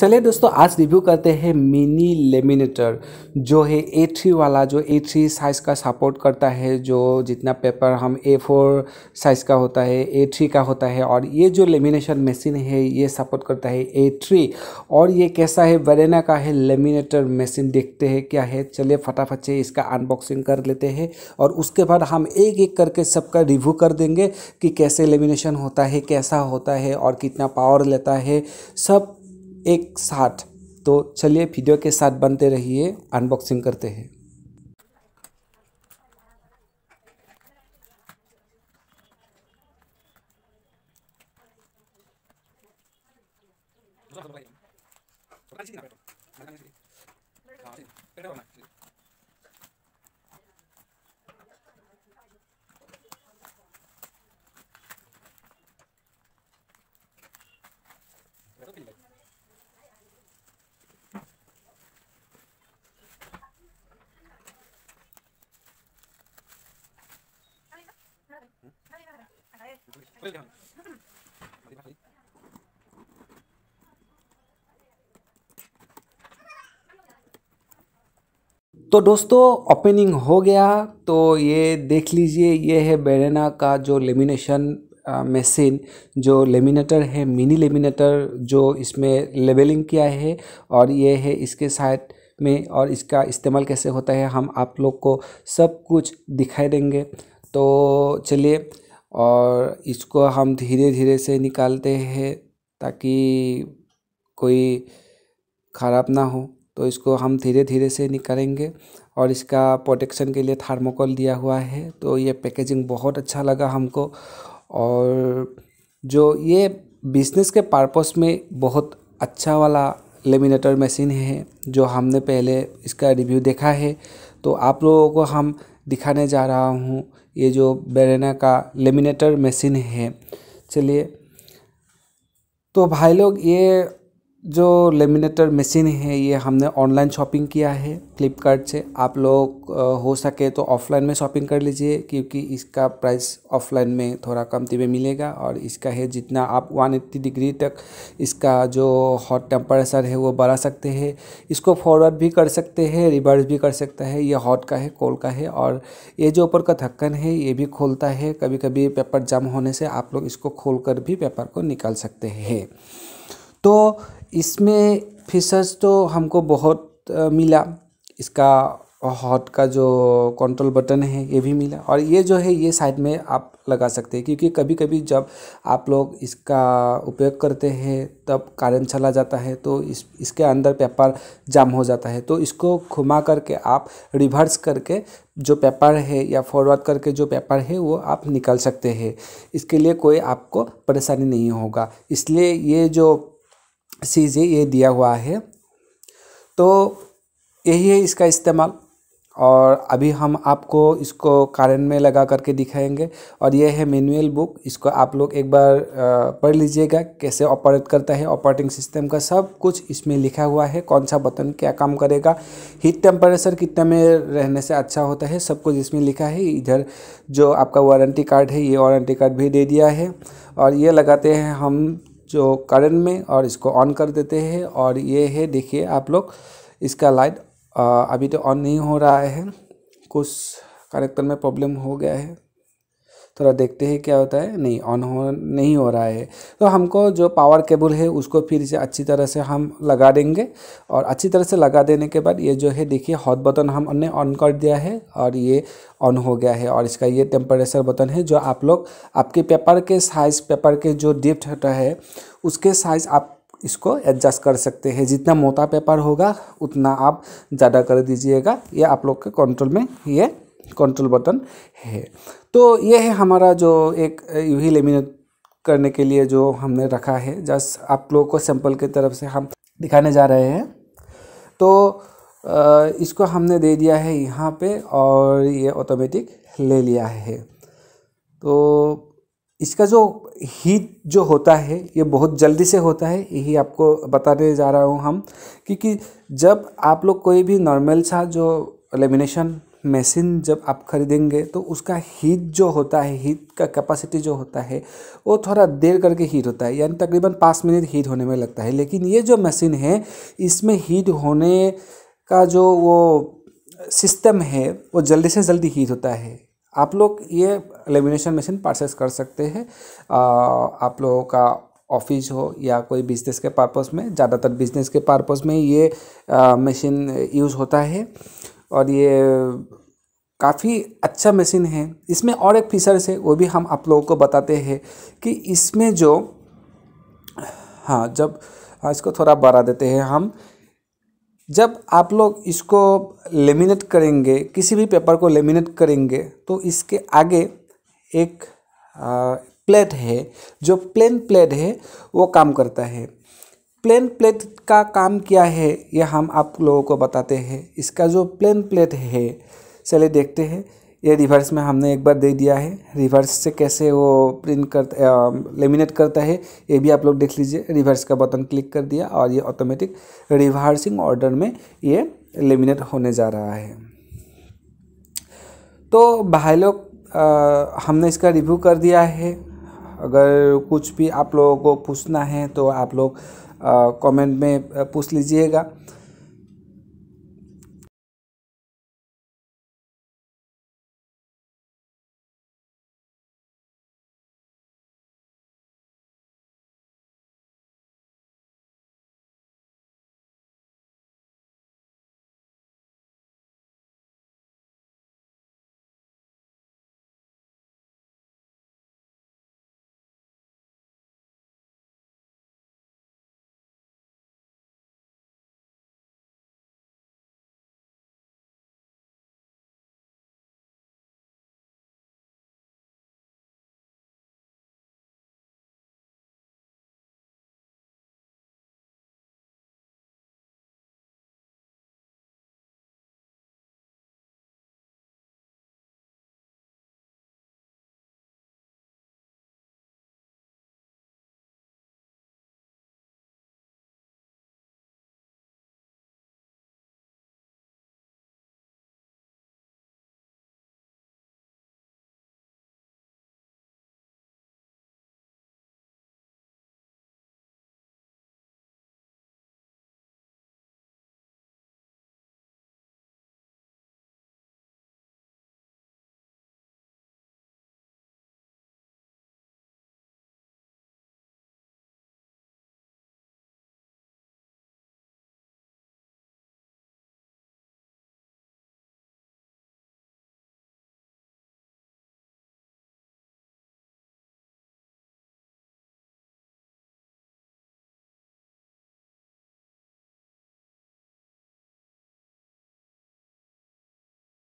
चलिए दोस्तों आज रिव्यू करते हैं मिनी लेमिनेटर जो है ए थ्री वाला जो ए थ्री साइज़ का सपोर्ट करता है जो जितना पेपर हम ए फोर साइज़ का होता है ए थ्री का होता है और ये जो लेमिनेशन मशीन है ये सपोर्ट करता है ए थ्री और ये कैसा है वरेना का है लेमिनेटर मशीन देखते हैं क्या है चलिए फटाफट से इसका अनबॉक्सिंग कर लेते हैं और उसके बाद हम एक एक करके सबका रिव्यू कर देंगे कि कैसे लेमिनेशन होता है कैसा होता है और कितना पावर लेता है सब एक साथ तो चलिए वीडियो के साथ बनते रहिए अनबॉक्सिंग करते हैं हाँ, तो दोस्तों ओपनिंग हो गया तो ये देख लीजिए ये है बेरेना का जो लेमिनेशन मशीन जो लेमिनेटर है मिनी लेमिनेटर जो इसमें लेबलिंग किया है और ये है इसके साथ में और इसका इस्तेमाल कैसे होता है हम आप लोग को सब कुछ दिखाई देंगे तो चलिए और इसको हम धीरे धीरे से निकालते हैं ताकि कोई ख़राब ना हो तो इसको हम धीरे धीरे से निकालेंगे और इसका प्रोटेक्शन के लिए थार्मोकोल दिया हुआ है तो ये पैकेजिंग बहुत अच्छा लगा हमको और जो ये बिजनेस के पर्पस में बहुत अच्छा वाला लेमिनेटर मशीन है जो हमने पहले इसका रिव्यू देखा है तो आप लोगों को हम दिखाने जा रहा हूँ ये जो बेरेना का लेमिनेटर मशीन है चलिए तो भाई लोग ये जो लेमिनेटर मशीन है ये हमने ऑनलाइन शॉपिंग किया है फ्लिपकार्ट से आप लोग हो सके तो ऑफलाइन में शॉपिंग कर लीजिए क्योंकि इसका प्राइस ऑफलाइन में थोड़ा कमती में मिलेगा और इसका है जितना आप 180 डिग्री तक इसका जो हॉट टेम्परेचर है वो बढ़ा सकते हैं इसको फॉरवर्ड भी कर सकते हैं रिवर्स भी कर सकता है ये हॉट का है कोल्ड का है और ये जो ऊपर का धक्कन है ये भी खोलता है कभी कभी पेपर जम होने से आप लोग इसको खोल कर भी पेपर को निकाल सकते हैं तो इसमें फीचर्स तो हमको बहुत मिला इसका हॉट का जो कंट्रोल बटन है ये भी मिला और ये जो है ये साइड में आप लगा सकते हैं क्योंकि कभी कभी जब आप लोग इसका उपयोग करते हैं तब कारण चला जाता है तो इस इसके अंदर पेपर जाम हो जाता है तो इसको घुमा करके आप रिवर्स करके जो पेपर है या फॉरवर्ड करके जो पेपर है वो आप निकाल सकते हैं इसके लिए कोई आपको परेशानी नहीं होगा इसलिए ये जो सीज ये दिया हुआ है तो यही है इसका इस्तेमाल और अभी हम आपको इसको कारण में लगा करके दिखाएंगे और यह है मैनुअल बुक इसको आप लोग एक बार पढ़ लीजिएगा कैसे ऑपरेट करता है ऑपरेटिंग सिस्टम का सब कुछ इसमें लिखा हुआ है कौन सा बटन क्या काम करेगा हीट टेम्परेचर कितने में रहने से अच्छा होता है सब कुछ इसमें लिखा है इधर जो आपका वारंटी कार्ड है ये वारंटी कार्ड भी दे दिया है और ये लगाते हैं हम जो करंट में और इसको ऑन कर देते हैं और ये है देखिए आप लोग इसका लाइट अभी तो ऑन नहीं हो रहा है कुछ कनेक्टर में प्रॉब्लम हो गया है थोड़ा देखते हैं क्या होता है नहीं ऑन हो नहीं हो रहा है तो हमको जो पावर केबल है उसको फिर से अच्छी तरह से हम लगा देंगे और अच्छी तरह से लगा देने के बाद ये जो है देखिए हॉट बटन हमने ऑन कर दिया है और ये ऑन हो गया है और इसका ये टेम्परेचर बटन है जो आप लोग आपके पेपर के साइज़ पेपर के जो डिप्ट होता है उसके साइज़ आप इसको एडजस्ट कर सकते हैं जितना मोटा पेपर होगा उतना आप ज़्यादा कर दीजिएगा ये आप लोग के कंट्रोल में ये कंट्रोल बटन है तो ये है हमारा जो एक ही लेमिनेट करने के लिए जो हमने रखा है जस्ट आप लोगों को सैंपल की तरफ से हम दिखाने जा रहे हैं तो इसको हमने दे दिया है यहाँ पे और ये ऑटोमेटिक ले लिया है तो इसका जो हीट जो होता है ये बहुत जल्दी से होता है यही आपको बताने जा रहा हूँ हम क्योंकि जब आप लोग कोई भी नॉर्मल सा जो लेमिनेशन मशीन जब आप खरीदेंगे तो उसका हीट जो होता है हीट का कैपेसिटी जो होता है वो थोड़ा देर करके हीट होता है यानी तकरीबन पाँच मिनट हीट होने में लगता है लेकिन ये जो मशीन है इसमें हीट होने का जो वो सिस्टम है वो जल्दी से जल्दी हीट होता है आप लोग ये लेमिनेशन मशीन परचेस कर सकते हैं आप लोगों का ऑफिस हो या कोई बिजनेस के पर्पज़ में ज़्यादातर बिजनेस के पर्पज़ में ये मशीन यूज़ होता है और ये काफ़ी अच्छा मशीन है इसमें और एक फीचर्स है वो भी हम आप लोगों को बताते हैं कि इसमें जो हाँ जब हाँ इसको थोड़ा बढ़ा देते हैं हम जब आप लोग इसको लेमिनेट करेंगे किसी भी पेपर को लेमिनेट करेंगे तो इसके आगे एक आ, प्लेट है जो प्लेन प्लेट है वो काम करता है प्लेन प्लेट का काम क्या है यह हम आप लोगों को बताते हैं इसका जो प्लेन प्लेट है चलिए देखते हैं ये रिवर्स में हमने एक बार दे दिया है रिवर्स से कैसे वो प्रिंट कर लेमिनेट करता है ये भी आप लोग देख लीजिए रिवर्स का बटन क्लिक कर दिया और ये ऑटोमेटिक रिवर्सिंग ऑर्डर में ये लेमिनेट होने जा रहा है तो भाई लोग हमने इसका रिव्यू कर दिया है अगर कुछ भी आप लोगों को पूछना है तो आप लोग कमेंट में पूछ लीजिएगा